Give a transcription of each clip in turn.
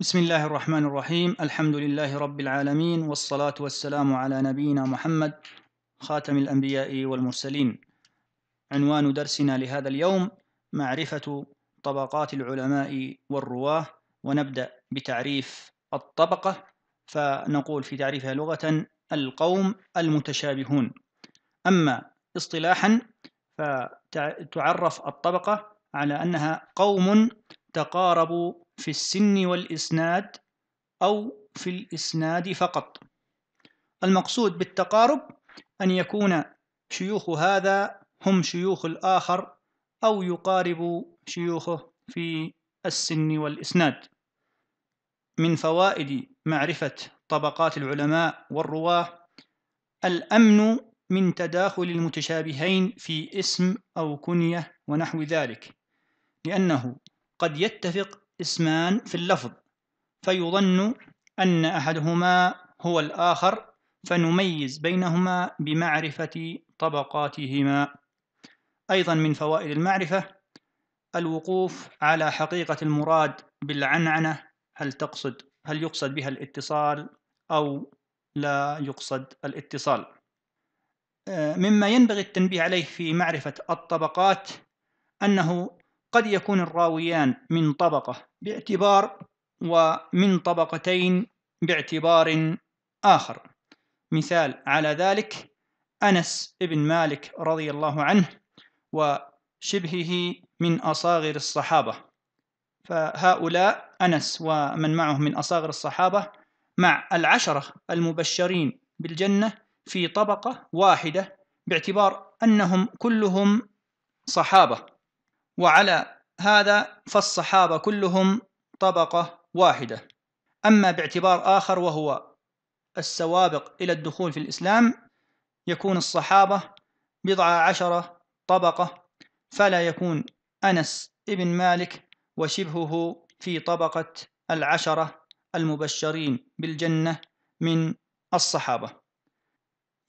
بسم الله الرحمن الرحيم الحمد لله رب العالمين والصلاة والسلام على نبينا محمد خاتم الأنبياء والمرسلين عنوان درسنا لهذا اليوم معرفة طبقات العلماء والرواه ونبدأ بتعريف الطبقة فنقول في تعريفها لغة القوم المتشابهون أما اصطلاحا فتعرف الطبقة على أنها قوم تقاربوا في السن والإسناد أو في الإسناد فقط المقصود بالتقارب أن يكون شيوخ هذا هم شيوخ الآخر أو يقارب شيوخه في السن والإسناد من فوائد معرفة طبقات العلماء والرواه الأمن من تداخل المتشابهين في اسم أو كنية ونحو ذلك لأنه قد يتفق اسمان في اللفظ فيظن أن أحدهما هو الآخر فنميز بينهما بمعرفة طبقاتهما أيضا من فوائد المعرفة الوقوف على حقيقة المراد بالعنعنة هل تقصد هل يقصد بها الاتصال أو لا يقصد الاتصال آه، مما ينبغي التنبيه عليه في معرفة الطبقات أنه قد يكون الراويان من طبقة باعتبار ومن طبقتين باعتبار آخر مثال على ذلك أنس بن مالك رضي الله عنه وشبهه من أصاغر الصحابة فهؤلاء أنس ومن معه من أصاغر الصحابة مع العشرة المبشرين بالجنة في طبقة واحدة باعتبار أنهم كلهم صحابة وعلى هذا فالصحابة كلهم طبقة واحدة أما باعتبار آخر وهو السوابق إلى الدخول في الإسلام يكون الصحابة بضع عشرة طبقة فلا يكون أنس ابن مالك وشبهه في طبقة العشرة المبشرين بالجنة من الصحابة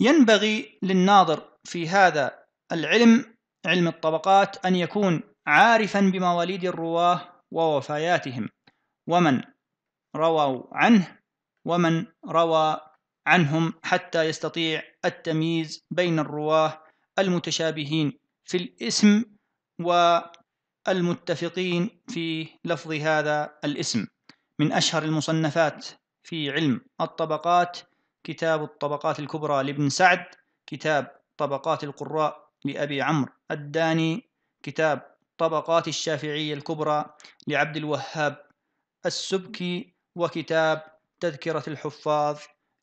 ينبغي للناظر في هذا العلم علم الطبقات أن يكون عارفا بمواليد الرواه ووفياتهم ومن رووا عنه ومن روى عنهم حتى يستطيع التمييز بين الرواه المتشابهين في الاسم والمتفقين في لفظ هذا الاسم من اشهر المصنفات في علم الطبقات كتاب الطبقات الكبرى لابن سعد كتاب طبقات القراء لابي عمرو الداني كتاب طبقات الشافعية الكبرى لعبد الوهاب السبكي وكتاب تذكرة الحفاظ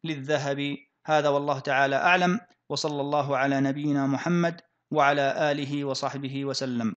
للذهبي هذا والله تعالى أعلم وصلى الله على نبينا محمد وعلى آله وصحبه وسلم